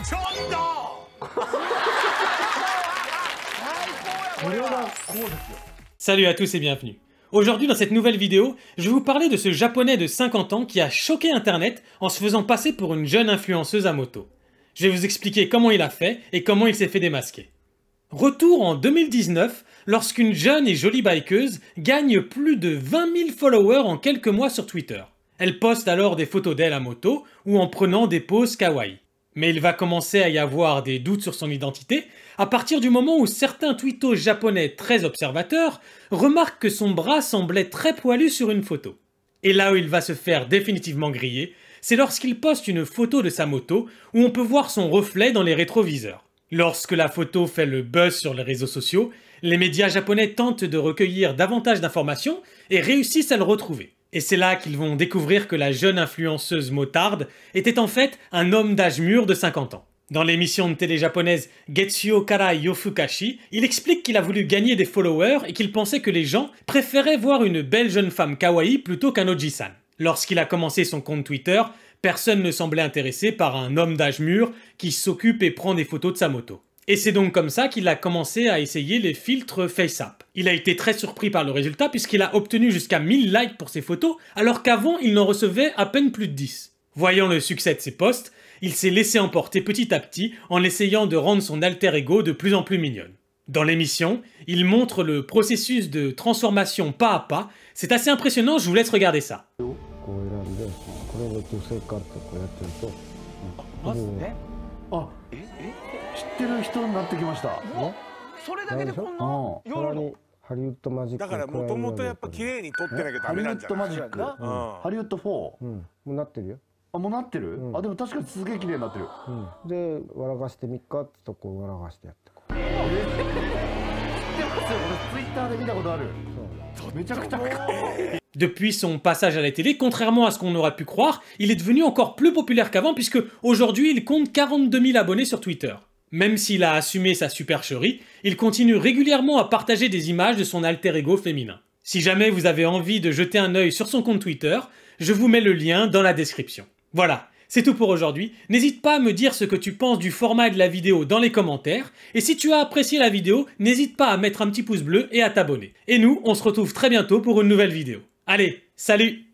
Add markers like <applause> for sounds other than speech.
<laughs> Salut à tous et bienvenue. Aujourd'hui dans cette nouvelle vidéo, je vais vous parler de ce japonais de 50 ans qui a choqué internet en se faisant passer pour une jeune influenceuse à moto. Je vais vous expliquer comment il a fait et comment il s'est fait démasquer. Retour en 2019, lorsqu'une jeune et jolie bikeuse gagne plus de 20 000 followers en quelques mois sur Twitter. Elle poste alors des photos d'elle à moto ou en prenant des poses kawaii. Mais il va commencer à y avoir des doutes sur son identité à partir du moment où certains twittos japonais très observateurs remarquent que son bras semblait très poilu sur une photo. Et là où il va se faire définitivement griller, c'est lorsqu'il poste une photo de sa moto où on peut voir son reflet dans les rétroviseurs. Lorsque la photo fait le buzz sur les réseaux sociaux, les médias japonais tentent de recueillir davantage d'informations et réussissent à le retrouver. Et c'est là qu'ils vont découvrir que la jeune influenceuse motarde était en fait un homme d'âge mûr de 50 ans. Dans l'émission de télé japonaise Getsuo Kara Yofukashi, il explique qu'il a voulu gagner des followers et qu'il pensait que les gens préféraient voir une belle jeune femme kawaii plutôt qu'un oji-san. Lorsqu'il a commencé son compte Twitter, personne ne semblait intéressé par un homme d'âge mûr qui s'occupe et prend des photos de sa moto. Et c'est donc comme ça qu'il a commencé à essayer les filtres FaceApp. Il a été très surpris par le résultat puisqu'il a obtenu jusqu'à 1000 likes pour ses photos alors qu'avant il n'en recevait à peine plus de 10. Voyant le succès de ses posts, il s'est laissé emporter petit à petit en essayant de rendre son alter ego de plus en plus mignonne. Dans l'émission, il montre le processus de transformation pas à pas. C'est assez impressionnant, je vous laisse regarder ça. Oh, あええ知ってる人になってきましたそれだけでこんな夜のハリウッドマジックだからもともとやっぱ綺麗に撮ってなきゃダメなんじゃないハリウッドマジック、うん、ハリウッドフォー。もうなってるよあもうなってる、うん、あでも確かにすげえ綺麗になってる、うん、で笑かしてみっかってとこ笑かしてやってこう <laughs> え知ってますよ俺ツイッターで見たことあるめちゃくちゃ可愛い Depuis son passage à la télé, contrairement à ce qu'on aurait pu croire, il est devenu encore plus populaire qu'avant puisque aujourd'hui il compte 42 000 abonnés sur Twitter. Même s'il a assumé sa supercherie, il continue régulièrement à partager des images de son alter ego féminin. Si jamais vous avez envie de jeter un œil sur son compte Twitter, je vous mets le lien dans la description. Voilà, c'est tout pour aujourd'hui. N'hésite pas à me dire ce que tu penses du format de la vidéo dans les commentaires. Et si tu as apprécié la vidéo, n'hésite pas à mettre un petit pouce bleu et à t'abonner. Et nous, on se retrouve très bientôt pour une nouvelle vidéo. Allez, salut